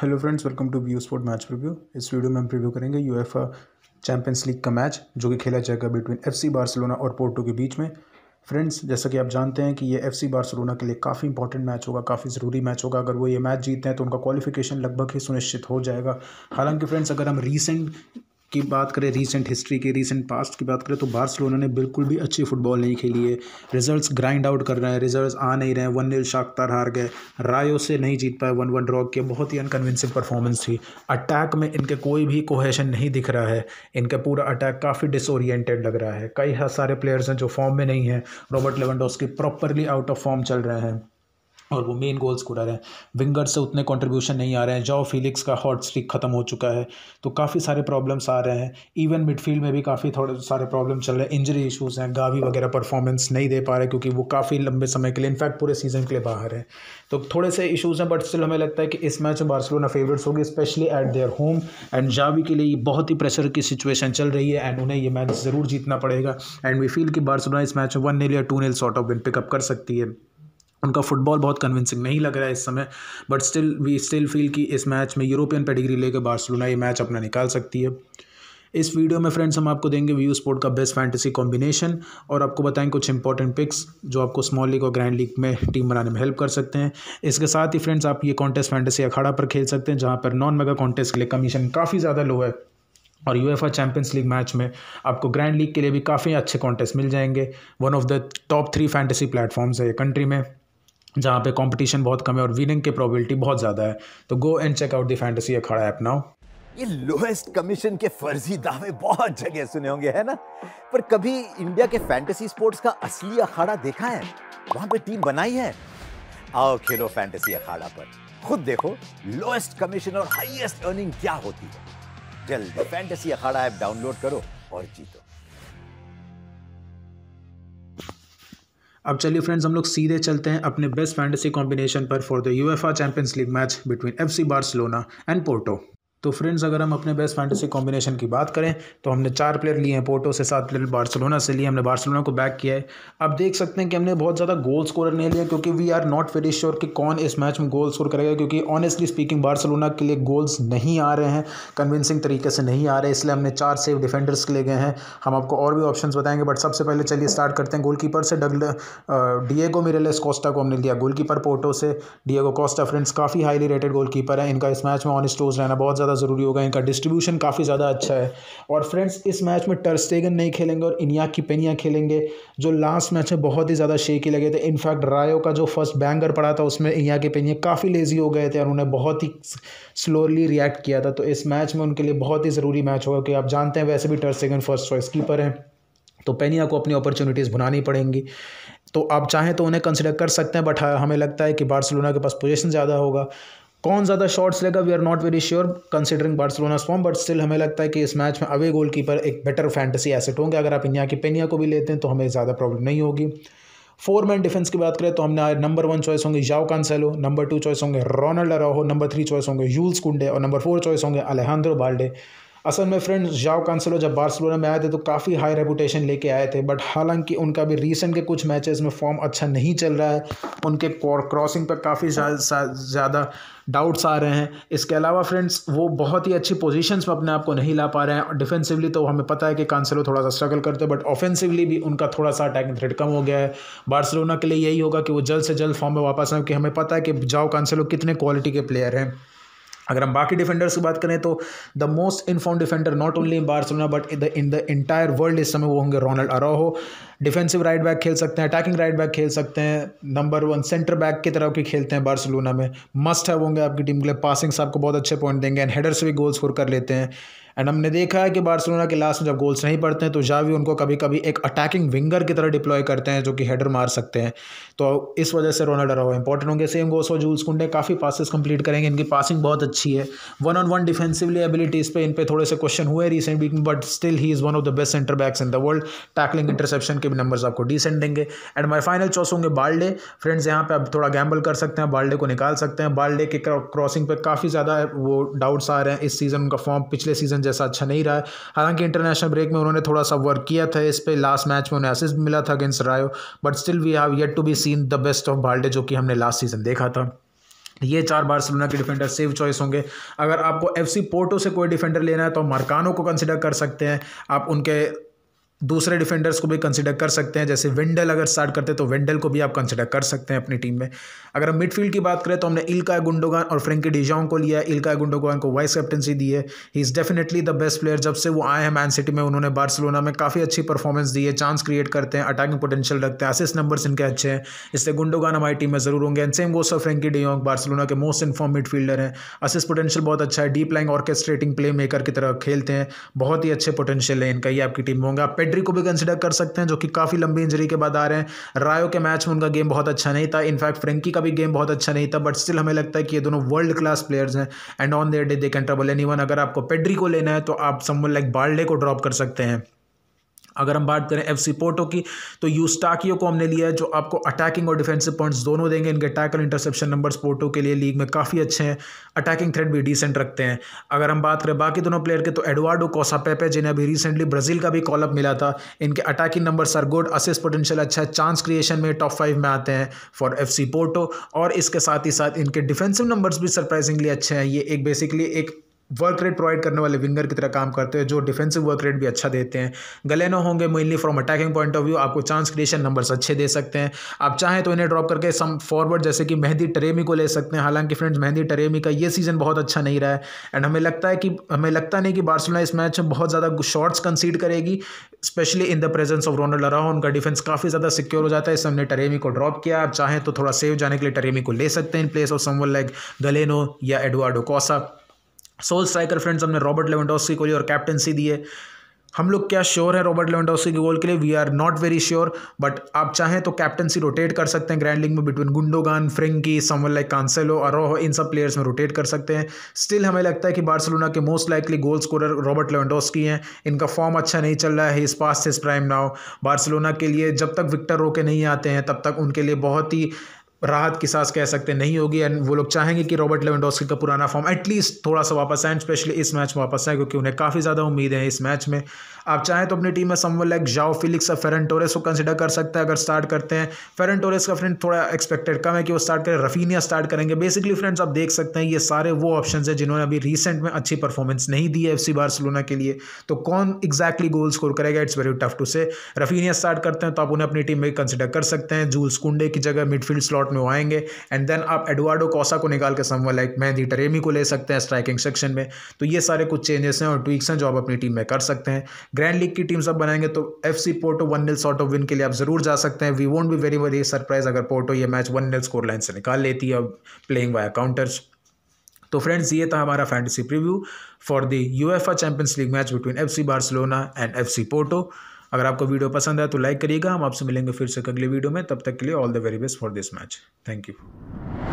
hello friends welcome to view sport match review इस video में हम रिव्यू करेंगे यूएफा चैंपियंस लीग का मैच जो कि खेला जाएगा बिटवीन एफसी बार्सिलोना और पोर्टो के बीच में फ्रेंड्स जैसा कि आप जानते हैं कि ये एफसी बार्सिलोना के लिए काफ़ी इंपॉर्टेंट मैच होगा काफ़ी ज़रूरी मैच होगा अगर वो ये मैच जीतते हैं तो उनका क्वालिफिकेशन लगभग ही सुनिश्चित हो जाएगा हालांकि फ्रेंड्स अगर हम रीसेंट की बात करें रीसेंट हिस्ट्री की रीसेंट पास्ट की बात करें तो बार्सलोना ने बिल्कुल भी अच्छी फुटबॉल नहीं खेली है रिजल्ट्स ग्राइंड आउट कर रहे हैं रिजल्ट्स आ नहीं रहे हैं वन नील शाखतार हार गए रायो से नहीं जीत पाए वन वन ड्रॉ के बहुत ही अनकन्विंसिंग परफॉर्मेंस थी अटैक में इनके कोई भी कोहेशन नहीं दिख रहा है इनका पूरा अटैक काफ़ी डिसोरिएंटेड लग रहा है कई सारे प्लेयर्स हैं जो फॉर्म में नहीं है Robert Lewandowski properly out of form चल रहे हैं और वो मेन गोल स्कोरर हैं विंगर से उतने कंट्रीब्यूशन नहीं आ रहे हैं जॉ फिलिक्स का हॉट स्ट्रिक खत्म हो चुका है तो काफ़ी सारे प्रॉब्लम्स आ रहे हैं इवन मिडफील्ड में भी काफ़ी थोड़े सारे प्रॉब्लम चल रहे हैं इंजरी इशूज हैं गावी वगैरह परफॉर्मेंस नहीं दे पा रहे क्योंकि वो काफ़ी लंबे समय के लिए इनफैक्ट पूरे सीजन के लिए बाहर है तो थोड़े से इशूज़ हैं बट स्टिल हमें लगता है कि इस मैच में बार्सिलोना फेवरेट्स होगी specially at their home and Xavi के लिए बहुत ही प्रेशर की सिचुएशन चल रही है एंड उन्हें ये मैच ज़रूर जीतना पड़ेगा एंड वी फील कि बार्सिलोना इस मैच में वन नील या two nil sort of win pick up कर सकती है उनका फुटबॉल बहुत कन्विंसिंग नहीं लग रहा है इस समय but still we still feel कि इस मैच में यूरोपियन पेडिग्री लेकर बार्सिलोना ये मैच अपना निकाल सकती है इस वीडियो में फ्रेंड्स हम आपको देंगे व्यू स्पोर्ट का बेस्ट फैंटेसी कॉम्बिनेशन और आपको बताएं कुछ इंपॉर्टेंट पिक्स जो आपको स्मॉल लीग और ग्रैंड लीग में टीम बनाने में हेल्प कर सकते हैं इसके साथ ही फ्रेंड्स आप ये कॉन्टेस्ट फैंटेसी अखाड़ा पर खेल सकते हैं जहाँ पर नॉन मेगा कॉन्टेस्ट के लिए कमीशन काफ़ी ज़्यादा लो है और यूएफा चैंपियंस लीग मैच में आपको ग्रैंड लीग के लिए भी काफ़ी अच्छे कॉन्टेस्ट मिल जाएंगे one of the top three fantasy platforms है ये कंट्री में जहाँ पे कंपटीशन बहुत कम है और विनिंग की प्रोबेबिलिटी बहुत ज़्यादा है तो go and check out the fantasy Akhada app now ये लोएस्ट कमीशन के फर्जी दावे बहुत जगह सुने होंगे है ना पर कभी इंडिया के फैंटेसी स्पोर्ट्स का असली अखाड़ा देखा है वहां पे टीम बनाई है आओ खेलो फैंटेसी अखाड़ा पर खुद देखो लोएस्ट कमीशन और हाईएस्ट अर्निंग क्या होती है जल्दी फैंटेसी अखाड़ा ऐप डाउनलोड करो और जीतो अब चलिए फ्रेंड्स हम लोग सीधे चलते हैं अपने बेस्ट फैंटेसी कॉम्बिनेशन पर for the UEFA champions league match between FC Barcelona and Porto तो फ्रेंड्स अगर हम अपने बेस्ट फैंटेसी कॉम्बिनेशन की बात करें तो हमने चार प्लेयर लिए हैं पोर्टो से सात प्लेयर बार्सिलोना से लिए हमने बार्सिलोना को बैक किया है अब देख सकते हैं कि हमने बहुत ज़्यादा गोल स्कोर नहीं लिया क्योंकि we are not very sure कि कौन इस मैच में गोल स्कोर करेगा क्योंकि ऑनेस्टली स्पीकिंग बार्सिलोना के लिए गोल्स नहीं आ रहे हैं कन्विंसिंग तरीके से नहीं आ रहे इसलिए हमने चार सेव डिफेंडर्स के लिए गए हैं हम आपको और भी ऑप्शन बताएंगे बट सबसे पहले चलिए स्टार्ट करते हैं गोल से डगल डिएगो मिरेलेस कोस्टा को हमने लिया गोल पोर्टो से डिएगो कोस्टा फ्रेंड्स काफ़ी हाईली रेटेड गोल है इनका इस मैच में ऑन स्टोर्स रहना बहुत ज़्यादा ज़रूरी होगा इनका डिस्ट्रीब्यूशन काफ़ी ज़्यादा अच्छा है और फ्रेंड्स इस मैच में टर्स्टेगन नहीं खेलेंगे और इनिया की पेनिया खेलेंगे जो लास्ट मैच में बहुत ही ज़्यादा शेकी लगे थे इनफैक्ट रायो का जो फर्स्ट बैंगर पड़ा था उसमें इनिया की पेनिया काफ़ी लेजी हो गए थे और उन्हें बहुत ही स्लोली रिएक्ट किया था तो इस मैच में उनके लिए बहुत ही ज़रूरी मैच होगा कि आप जानते हैं वैसे भी टर्स्टेगन फर्स्ट चॉइस कीपर हैं तो पेनिया को अपनी अपॉर्चुनिटीज़ भुनानी पड़ेंगी तो आप चाहें तो उन्हें कंसिडर कर सकते हैं बट हाँ, हमें लगता है कि बार्सिलोना के पास पोजीशन ज़्यादा होगा कौन ज़्यादा शॉट्स लेगा we are not very sure considering Barcelona form but still हमें लगता है कि इस मैच में अवे गोल कीपर एक बेटर फैंटेसी एसेट होंगे अगर आप इनिया की पेनिया को भी लेते हैं तो हमें ज़्यादा प्रॉब्लम नहीं होगी फोर मैन डिफेंस की बात करें तो हमने नंबर वन चॉइस होंगे Joao Cancelo number two choice होंगे Ronald Araujo number three choice होंगे यूल्स कुंडे और नंबर फोर चॉइस होंगे अलेहान्द्रो बाल्डे असल में फ्रेंड्स जाओ कांसलो जब बार्सिलोना में आए थे तो काफ़ी हाई रेपुटेशन लेके आए थे बट हालांकि उनका भी रीसेंट के कुछ मैचेस में फॉर्म अच्छा नहीं चल रहा है उनके क्रॉसिंग पर काफ़ी ज़्यादा डाउट्स आ रहे हैं इसके अलावा फ्रेंड्स वो बहुत ही अच्छी पोजीशंस में अपने आप को नहीं ला पा रहे हैं डिफेंसिवली तो हमें पता है कि कांसलो थोड़ा सा स्ट्रगल करते हैं बट ऑफेंसिवली भी उनका थोड़ा सा अटैकिंग थ्रेड कम हो गया है बार्सिलोना के लिए यही होगा कि वो जल्द से जल्द फॉर्म में वापस आए क्योंकि हमें पता है कि जाओ कांसलो कितने क्वालिटी के प्लेयर हैं अगर हम बाकी डिफेंडर्स की बात करें तो the most in form defender not only in Barcelona but in the entire world इस समय वो होंगे Ronald Araujo defensive right back खेल सकते हैं अटैकिंग राइट बैक खेल सकते हैं नंबर वन सेंटर बैक की तरह के खेलते हैं बार्सिलोना में मस्ट है होंगे आपकी टीम के लिए पासिंग से आपको बहुत अच्छे पॉइंट देंगे एंड हेडर से भी गोल स्कोर कर लेते हैं एंड हमने देखा है कि बार्सिलोना के लास्ट में जब गोल्स नहीं पड़ते हैं तो जावी उनको कभी कभी एक अटैकिंग विंगर की तरह डिप्लॉय करते हैं जो कि हेडर मार सकते हैं तो इस वजह से डरा हुआ इंपॉर्टेंट होंगे सेम गोस और जूल्स कुंडे काफ़ी पासिस कंप्लीट करेंगे इनकी पासिंग बहुत अच्छी है one on one defensively abilities पे इन पर थोड़े से क्वेश्चन हुए रिसेंट वीक में but still he is one of the best centre backs in the world tackling interception के भी नंबर्स आपको डिसेंट देंगे एंड माई फाइनल चॉइस होंगे बालडे फ्रेंड्स यहाँ पे आप थोड़ा गैम्बल कर सकते हैं बालडे को निकाल सकते हैं बालडे के क्रॉसिंग पर काफ़ी ज़्यादा वो डाउट्स आ रहे हैं इस सीज़न का फॉर्म पिछले सीज़न जैसा अच्छा नहीं रहा है हालांकि इंटरनेशनल ब्रेक में उन्होंने थोड़ा सा वर्क किया था इस पर लास्ट मैच में उन्हें असिस्ट मिला था against Rayo but still we have yet to be seen the best of Balde जो कि हमने लास्ट सीज़न देखा था ये चार बार बार्सिलोना के डिफेंडर सेव चॉइस होंगे अगर आपको एफसी पोर्टो से कोई डिफेंडर लेना है तो मरकानो को कंसिडर कर सकते हैं आप उनके दूसरे डिफेंडर्स को भी कंसिडर कर सकते हैं जैसे वेंडल अगर स्टार्ट करते हैं तो वेंडल को भी आप कंसिडर कर सकते हैं अपनी टीम में अगर हम मिडफील्ड की बात करें तो हमने इल्का गुंडोगान और फ्रेंकी डिजॉन को लिया इल्का गुंडोगान को वाइस कैप्टनसी दी है he is definitely the best player जब से वो आए हैं मैन सिटी में उन्होंने बार्सिलोना में काफ़ी अच्छी परफॉर्मेंस दी है चांस क्रिएट करते हैं अटैकिंग पोटेंशियल रखते हैं असिस नंबर्स इनके अच्छे हैं इससे गुंडोगान हमारी टीम में ज़रूर होंगे and same goes Frenkie de Jong Barcelona के मोस्ट इन्फॉर्म मिडफील्डर हैं असिस पोटेंशियल बहुत अच्छा है deep lying orchestrating playmaker की तरह खेलते हैं बहुत ही अच्छे पोटेंशियल है इनका ये आपकी टीम में होंगे आप पेड्री को भी कंसिडर कर सकते हैं जो कि काफ़ी लंबी इंजरी के बाद आ रहे हैं रायो के मैच में उनका गेम बहुत अच्छा नहीं था इनफैक्ट फ्रेंकी का भी गेम बहुत अच्छा नहीं था बट स्टिल हमें लगता है कि ये दोनों वर्ल्ड क्लास प्लेयर्स हैं and on their day they can trouble any अगर आपको पेड्री को लेना है तो आप समवन लाइक बाल्डे को ड्रॉप कर सकते हैं अगर हम बात करें एफ सी पोर्टो की तो यूस्टाकियो को हमने लिया है जो आपको अटैकिंग और डिफेंसिव पॉइंट्स दोनों देंगे इनके टैकल इंटरसेप्शन नंबर्स पोर्टो के लिए लीग में काफ़ी अच्छे हैं अटैकिंग थ्रेड भी डिसेंट रखते हैं अगर हम बात करें बाकी दोनों प्लेयर के तो एडवार्डो कोसापेपे जिन्हें अभी रिसेंटली ब्राज़ील का भी कॉलअप मिला था इनके attacking numbers are good assist potential अच्छा है चांस क्रिएशन में टॉप फाइव में आते हैं फॉर एफ सी पोर्टो और इसके साथ ही साथ इनके डिफेंसिव नंबर्स भी सरप्राइजिंगली अच्छे हैं ये एक बेसिकली एक वर्क रेट प्रोवाइड करने वाले विंगर की तरह काम करते हैं जो डिफेंसिव वर्क रेट भी अच्छा देते हैं गलेनो होंगे mainly from attacking point of view आपको चांस क्रिएशन नंबर्स अच्छे दे सकते हैं आप चाहें तो इन्हें ड्रॉप करके सम फॉरवर्ड जैसे कि मेहंदी टरेमी को ले सकते हैं हालांकि फ्रेंड्स मेहंदी टरेमी का ये सीज़न बहुत अच्छा नहीं रहा है एंड हमें लगता है कि हमें लगता नहीं कि बार्सिलोना इस मैच में बहुत ज़्यादा शॉट्स कंसीड करेगी specially in the presence of Ronald Araujo उनका डिफेंस काफ़ी ज़्यादा सिक्योर हो जाता है इसमें हमने टरेमी को ड्रॉप किया आप चाहें तो थोड़ा सेव जाने के लिए टरेमी को ले सकते हैं in place of someone like Galeno या एडवार्डो कौसा सोल स्ट्राइकर फ्रेंड्स हमने रॉबर्ट लेवेंडोस्की को और कैप्टनसी दी है हम लोग क्या श्योर है रॉबर्ट लेवेंडोस्की के गोल के लिए we are not very sure but आप चाहें तो कैप्टनसी रोटेट कर सकते हैं ग्रैंड लीग में between Gundogan Frenkie someone like Cancelo Araujo इन सब प्लेयर्स में रोटेट कर सकते हैं स्टिल हमें लगता है कि बार्सिलोना के most likely goal scorer Robert Lewandowski हैं इनका फॉर्म अच्छा नहीं चल रहा है इस पास से प्राइम नाव बार्सिलोना के लिए जब तक विक्टर रोके नहीं आते हैं तब तक उनके लिए बहुत ही राहत की सांस कह सकते नहीं होगी एंड वो लोग चाहेंगे कि रॉबर्ट लेवेंडोस्की का पुराना फॉर्म एटलीस्ट थोड़ा सा वापस आए स्पेशली इस मैच में वापस आए क्योंकि उन्हें काफ़ी ज़्यादा उम्मीद है इस मैच में आप चाहें तो अपनी टीम में समवन लाइक जाओ फिलिक्स और फेरन टोरेस को कंसिडर कर सकते हैं अगर स्टार्ट करते हैं फेरन टोरेस का फ्रेंड थोड़ा एक्सपेक्टेड कम है कि वो स्टार्ट करें रफीनिया स्टार्ट करेंगे बेसिकली फ्रेंड्स आप देख सकते हैं ये सारे वो ऑप्शन हैं जिन्होंने अभी रिसेंट में अच्छी परफॉर्मेंस नहीं दी है एफ बार्सिलोना के लिए तो कौन एक्जैक्टली गोल स्कोर करेगा it's very tough to say Raphinha start करते हैं तो आप उन्हें अपनी टीम में कंसिडर कर सकते हैं जूल्स कुंडे की जगह मिडफील्ड स्लॉट स्लॉट में वो आएंगे एंड देन आप एडवाडो कोसा को निकाल के समय लाइक मेहदी टरेमी को ले सकते हैं स्ट्राइकिंग सेक्शन में तो ये सारे कुछ चेंजेस हैं और ट्वीक्स हैं जो आप अपनी टीम में कर सकते हैं ग्रैंड लीग की टीम सब बनाएंगे तो F C Porto one nil short of win के लिए आप जरूर जा सकते हैं we won't be very very surprise अगर पोर्टो ये match one nil score line से निकाल लेती है प्लेइंग बाय काउंटर्स तो फ्रेंड्स ये था हमारा fantasy preview for the UEFA Champions league match between FC Barcelona and FC Porto अगर आपको वीडियो पसंद है तो लाइक करिएगा हम आपसे मिलेंगे फिर से अगले वीडियो में तब तक के लिए all the very best for this match thank you